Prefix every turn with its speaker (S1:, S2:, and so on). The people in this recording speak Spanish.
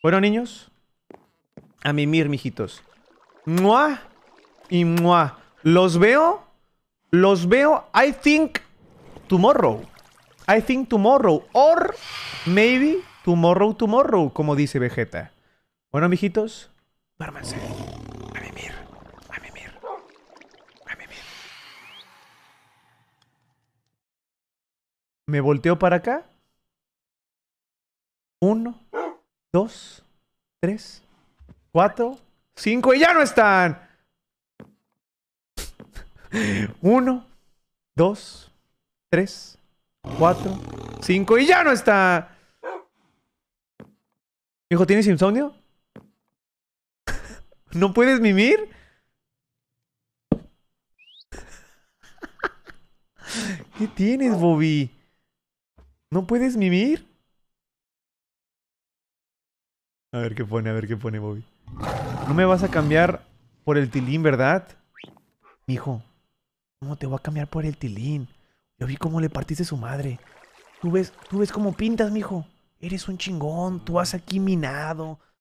S1: Bueno, niños, a mimir, mijitos. ¡Mua! Y ¡mua! Los veo, los veo, I think tomorrow. I think tomorrow. Or maybe tomorrow, tomorrow, como dice Vegeta. Bueno, mijitos,
S2: duérmanse. A mimir, a mimir, a mimir.
S1: Me volteo para acá. Uno dos, tres, cuatro, cinco y ya no están. Uno, dos, tres, cuatro, cinco y ya no están! Hijo, ¿tienes insomnio? ¿No puedes mimir? ¿Qué tienes, Bobby? ¿No puedes mimir? A ver qué pone, a ver qué pone Bobby. No me vas a cambiar por el tilín, ¿verdad?
S2: Mijo, ¿cómo te voy a cambiar por el tilín? Yo vi cómo le partiste su madre. Tú ves, tú ves cómo pintas, mijo. Eres un chingón, tú has aquí
S1: minado,